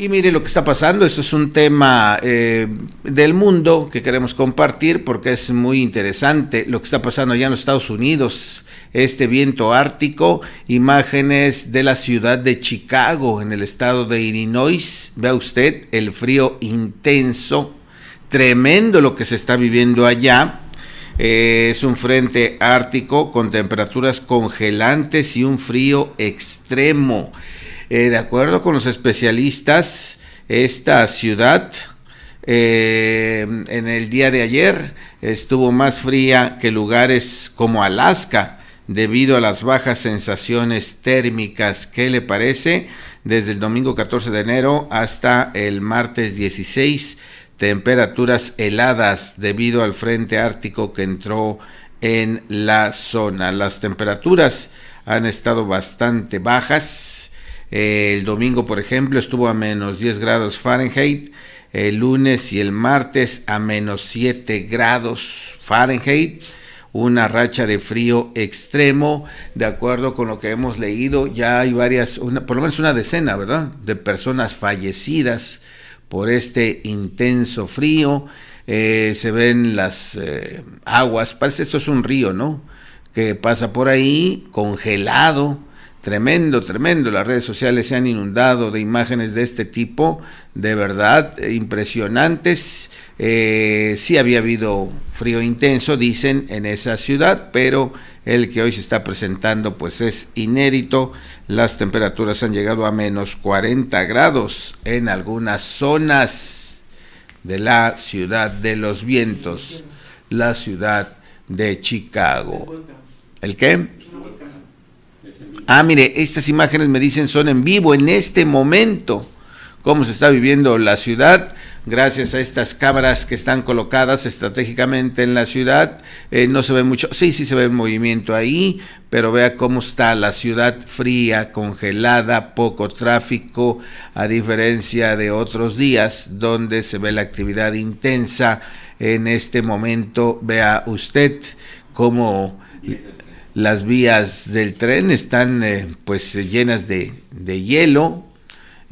Y mire lo que está pasando, esto es un tema eh, del mundo que queremos compartir porque es muy interesante lo que está pasando allá en los Estados Unidos, este viento ártico, imágenes de la ciudad de Chicago en el estado de Illinois, vea usted el frío intenso, tremendo lo que se está viviendo allá. Eh, es un frente ártico con temperaturas congelantes y un frío extremo. Eh, de acuerdo con los especialistas, esta ciudad eh, en el día de ayer estuvo más fría que lugares como Alaska debido a las bajas sensaciones térmicas. ¿Qué le parece? Desde el domingo 14 de enero hasta el martes 16, temperaturas heladas debido al frente ártico que entró en la zona. Las temperaturas han estado bastante bajas el domingo, por ejemplo, estuvo a menos 10 grados Fahrenheit. El lunes y el martes a menos 7 grados Fahrenheit. Una racha de frío extremo. De acuerdo con lo que hemos leído, ya hay varias, por lo menos una decena, ¿verdad? De personas fallecidas por este intenso frío. Eh, se ven las eh, aguas, parece esto es un río, ¿no? Que pasa por ahí congelado Tremendo, tremendo. Las redes sociales se han inundado de imágenes de este tipo, de verdad, eh, impresionantes. Eh, sí había habido frío intenso, dicen, en esa ciudad, pero el que hoy se está presentando pues es inédito. Las temperaturas han llegado a menos 40 grados en algunas zonas de la ciudad de los vientos, la ciudad de Chicago. ¿El qué? Ah, mire, estas imágenes me dicen son en vivo, en este momento, cómo se está viviendo la ciudad gracias a estas cámaras que están colocadas estratégicamente en la ciudad. Eh, no se ve mucho, sí, sí se ve el movimiento ahí, pero vea cómo está la ciudad fría, congelada, poco tráfico, a diferencia de otros días donde se ve la actividad intensa. En este momento, vea usted cómo las vías del tren están eh, pues eh, llenas de, de hielo,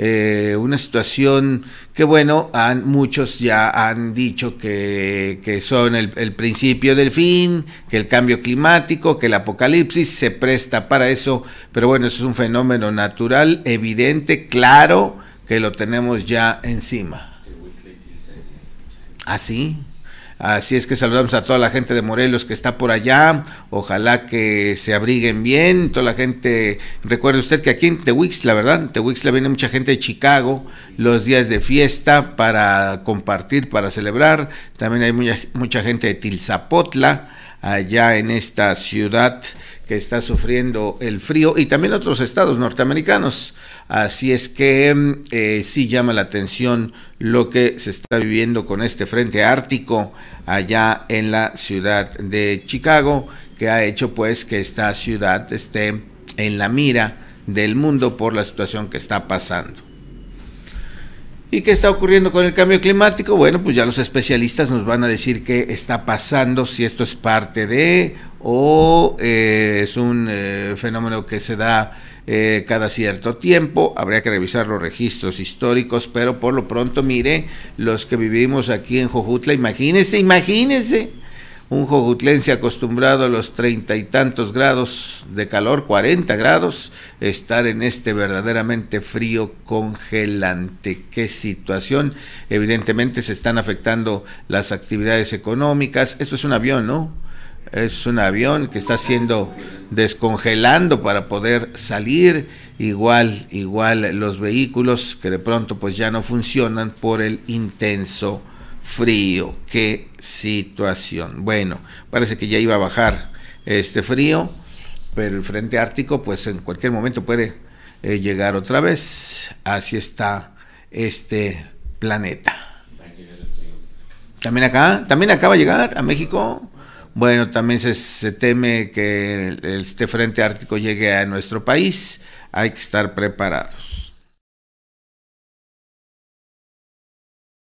eh, una situación que bueno, han, muchos ya han dicho que, que son el, el, principio del fin, que el cambio climático, que el apocalipsis se presta para eso, pero bueno, es un fenómeno natural, evidente, claro, que lo tenemos ya encima. ¿Así? ¿Ah, Así es que saludamos a toda la gente de Morelos que está por allá. Ojalá que se abriguen bien. Toda la gente, recuerde usted que aquí en la ¿verdad? En Tehuixla viene mucha gente de Chicago los días de fiesta para compartir, para celebrar. También hay mucha, mucha gente de Tilzapotla allá en esta ciudad que está sufriendo el frío y también otros estados norteamericanos. Así es que mm, eh, sí llama la atención lo que se está viviendo con este frente ártico allá en la ciudad de Chicago, que ha hecho pues que esta ciudad esté en la mira del mundo por la situación que está pasando. ¿Y qué está ocurriendo con el cambio climático? Bueno, pues ya los especialistas nos van a decir qué está pasando, si esto es parte de o eh, es un eh, fenómeno que se da eh, cada cierto tiempo. Habría que revisar los registros históricos, pero por lo pronto, mire, los que vivimos aquí en Jojutla, imagínense, imagínense un jogutlense acostumbrado a los treinta y tantos grados de calor, 40 grados, estar en este verdaderamente frío congelante. Qué situación. Evidentemente se están afectando las actividades económicas. Esto es un avión, ¿no? Es un avión que está siendo descongelando para poder salir. Igual, igual los vehículos que de pronto pues ya no funcionan por el intenso frío. Qué situación. Bueno, parece que ya iba a bajar este frío, pero el frente ártico pues en cualquier momento puede eh, llegar otra vez. Así está este planeta. También acá, también acaba de llegar a México. Bueno, también se, teme que este frente ártico llegue a nuestro país. Hay que estar preparados.